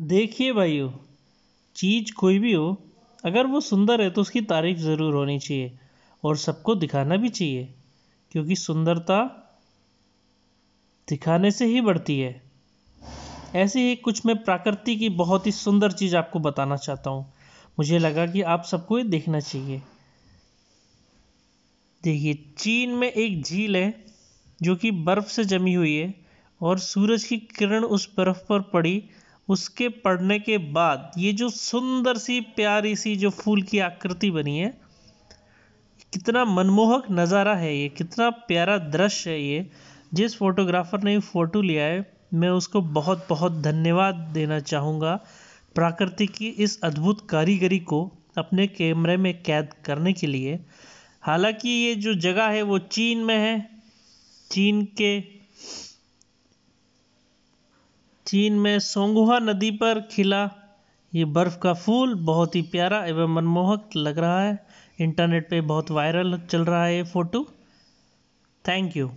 देखिए भाइयों चीज़ कोई भी हो अगर वो सुंदर है तो उसकी तारीफ ज़रूर होनी चाहिए और सबको दिखाना भी चाहिए क्योंकि सुंदरता दिखाने से ही बढ़ती है ऐसे ही कुछ मैं प्रकृति की बहुत ही सुंदर चीज़ आपको बताना चाहता हूँ मुझे लगा कि आप सबको ये देखना चाहिए देखिए चीन में एक झील है जो कि बर्फ़ से जमी हुई है और सूरज की किरण उस बर्फ़ पर पड़ी उसके पढ़ने के बाद ये जो सुंदर सी प्यारी सी जो फूल की आकृति बनी है कितना मनमोहक नज़ारा है ये कितना प्यारा दृश्य है ये जिस फोटोग्राफर ने ये फ़ोटो लिया है मैं उसको बहुत बहुत धन्यवाद देना चाहूँगा प्रकृति की इस अद्भुत कारीगरी को अपने कैमरे में कैद करने के लिए हालांकि ये जो जगह है वो चीन में है चीन के चीन में सोंगुहा नदी पर खिला ये बर्फ का फूल बहुत ही प्यारा एवं मनमोहक लग रहा है इंटरनेट पे बहुत वायरल चल रहा है ये फोटो थैंक यू